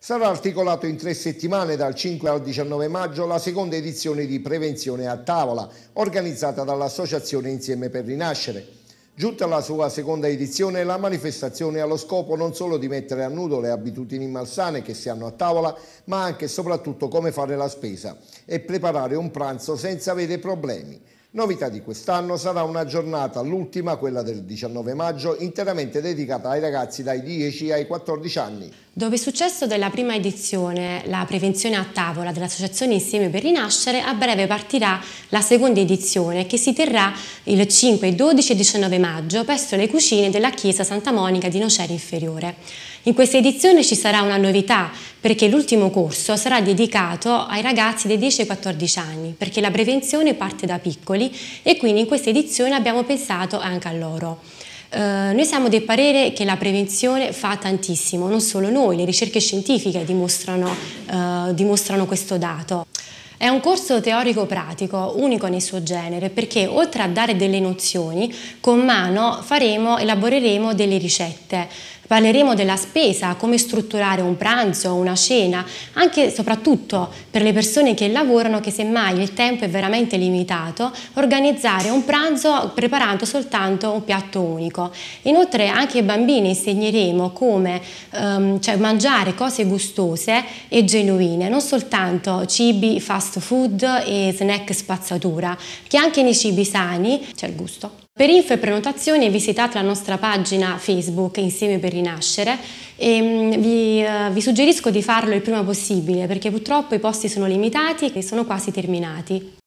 Sarà articolato in tre settimane dal 5 al 19 maggio la seconda edizione di Prevenzione a Tavola, organizzata dall'Associazione Insieme per Rinascere. Giunta alla sua seconda edizione, la manifestazione ha lo scopo non solo di mettere a nudo le abitudini malsane che si hanno a tavola, ma anche e soprattutto come fare la spesa e preparare un pranzo senza avere problemi. Novità di quest'anno sarà una giornata, l'ultima, quella del 19 maggio, interamente dedicata ai ragazzi dai 10 ai 14 anni. Dopo il successo della prima edizione, la prevenzione a tavola dell'Associazione Insieme per Rinascere, a breve partirà la seconda edizione che si terrà il 5, 12 e 19 maggio presso le cucine della Chiesa Santa Monica di Nocera Inferiore. In questa edizione ci sarà una novità, perché l'ultimo corso sarà dedicato ai ragazzi dei 10 ai 14 anni, perché la prevenzione parte da piccoli e quindi in questa edizione abbiamo pensato anche a loro. Eh, noi siamo del parere che la prevenzione fa tantissimo, non solo noi, le ricerche scientifiche dimostrano, eh, dimostrano questo dato. È un corso teorico-pratico, unico nel suo genere, perché oltre a dare delle nozioni, con mano faremo, elaboreremo delle ricette. Parleremo della spesa, come strutturare un pranzo, una cena, anche e soprattutto per le persone che lavorano che semmai il tempo è veramente limitato, organizzare un pranzo preparando soltanto un piatto unico. Inoltre anche ai bambini insegneremo come um, cioè, mangiare cose gustose e genuine, non soltanto cibi fast food e snack spazzatura, che anche nei cibi sani c'è il gusto. Per info e prenotazioni visitate la nostra pagina Facebook Insieme per Rinascere e mm, vi, eh, vi, suggerisco di farlo il prima possibile perché purtroppo i posti sono limitati e sono quasi terminati.